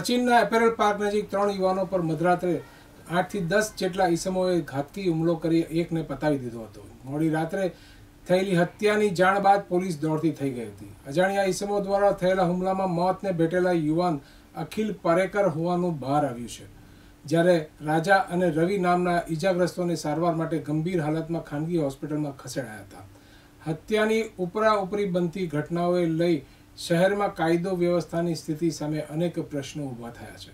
સચિનના apparel park નજીક ત્રણ યુવાનો પર મધરાત્રે આઠથી દસ જેટલા ઈસમોએ ઘાતકી હુમલો કરી એકને પતાવી દીધો હતો મોડી રાત્રે થયેલી હત્યાની જાણ બાદ પોલીસ દોડતી થઈ ગઈ હતી અજાણ્યા ઈસમો દ્વારા થયેલા હુમલામાં મોતને ભેટેલા યુવાન અખિલ પરેકર હોવાનું બહાર આવ્યું છે જ્યારે રાજા અને રવિ નામના ઈજાગ્રસ્તોને સારવાર માટે ગંભીર હાલતમાં ખાનગી હોસ્પિટલમાં ખસેડાયા હતા હત્યાની ઉપરા ઉપરી બનતી ઘટનાઓએ લઈ શહેરમાં કાયદો વ્યવસ્થાની સ્થિતિ સામે અનેક પ્રશ્નો ઊભા થયા છે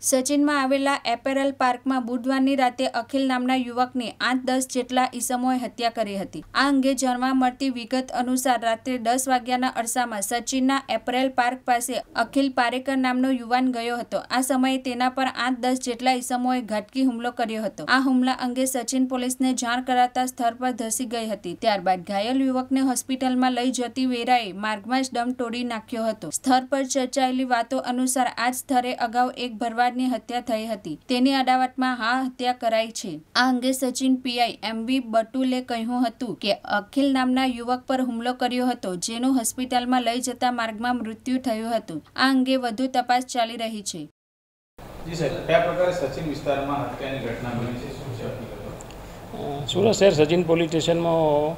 સચિનમાં આવેલા એપેરલ પાર્કમાં બુધવારની રાતે અખિલ નામના યુવકની આઠ દસ જેટલા ઈસમોએ હત્યા કરી હતી આ અંગે જાણવા મળતી વિગત અનુસાર રાત્રે દસ વાગ્યાના અરસામાં સચિનના એપરેલ પાર્ક પાસે અખિલ પારેકર નામનો યુવાન ગયો હતો આ સમયે તેના પર આઠ દસ જેટલા ઈસમોએ ઘાટકી હુમલો કર્યો હતો આ હુમલા અંગે સચિન પોલીસને જાણ કરાતા સ્થળ પર ધસી ગઈ હતી ત્યારબાદ ઘાયલ યુવકને હોસ્પિટલમાં લઈ જતી વેરાએ માર્ગમાં જ દમ તોડી નાખ્યો હતો સ્થળ પર ચર્ચાયેલી વાતો અનુસાર આ જ સ્થળે અગાઉ એક ભરવા અમદાવાદની હત્યા થઈ હતી તેની અદાવતમાં હા હત્યા કરાઈ છે આ અંગે સચિન પીઆઈ એમ બી બટુલે કહ્યું હતું કે અખિલ નામના યુવક પર હુમલો કર્યો હતો જેનું હોસ્પિટલમાં લઈ જતા માર્ગમાં મૃત્યુ થયું હતું આ અંગે વધુ તપાસ ચાલી રહી છે જી સચિન છે સુરત શહેર સચિન પોલીસ સ્ટેશનમાં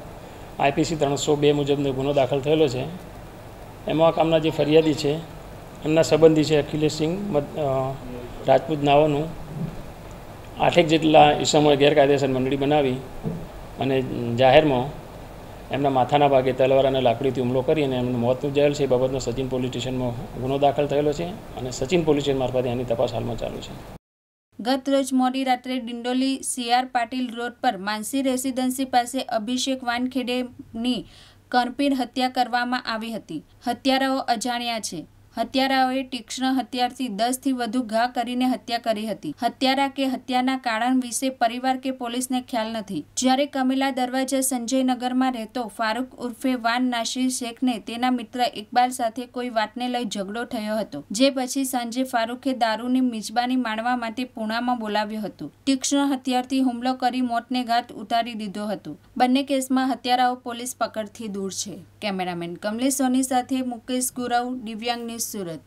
આઈપીસી ત્રણસો બે મુજબનો ગુનો દાખલ થયેલો છે એમાં કામના જે ફરિયાદી છે એમના સંબંધી છે અખિલેશ સિંહ રાજપૂત નાઓનું આઠેક જેટલા ઈસમોએ ગેરકાયદેસર મંડળી બનાવી અને જાહેરમાં એમના માથાના ભાગે તલવાર અને લાકડીથી હુમલો કરી અને એમનું મોત નિપજાયેલ છે એ બાબતનો સચિન પોલીસ સ્ટેશનમાં ગુનો દાખલ થયેલો છે અને સચિન પોલીસ સ્ટેશન મારફતે એની તપાસ હાલમાં ચાલુ છે ગત રોજ મોડી રાત્રે ડિંડોલી સીઆર પાટીલ રોડ પર માનસી રેસિડેન્સી પાસે અભિષેક વાનખેડેની કરપીણ હત્યા કરવામાં આવી હતી હત્યારાઓ અજાણ્યા છે હત્યારાઓએ તીક્ષ્ણ હથિયારથી દસથી વધુ ઘા કરીને હત્યા કરી હતી હત્યારા કે હત્યાના કારણ વિશે પરિવાર કે પોલીસને ખ્યાલ નથી જ્યારે કમિલા દરવાજા સંજયનગરમાં રહેતો ફારૂક ઉર્ફે વાન નાશીર શેખને તેના મિત્ર ઇકબાલ સાથે કોઈ વાતને લઈ ઝઘડો થયો હતો જે પછી સાંજે ફારૂખે દારૂની મિજબાની માણવા માટે પૂણામાં બોલાવ્યો હતો તીક્ષ્ણ હત્યારથી હુમલો કરી મોતને ઘાત ઉતારી દીધો હતો બંને કેસમાં હત્યારાઓ પોલીસ પકડથી દૂર છે કેમેરામેન કમલેશ સોની સાથે મુકેશ ગુરવ દિવ્યાંગની する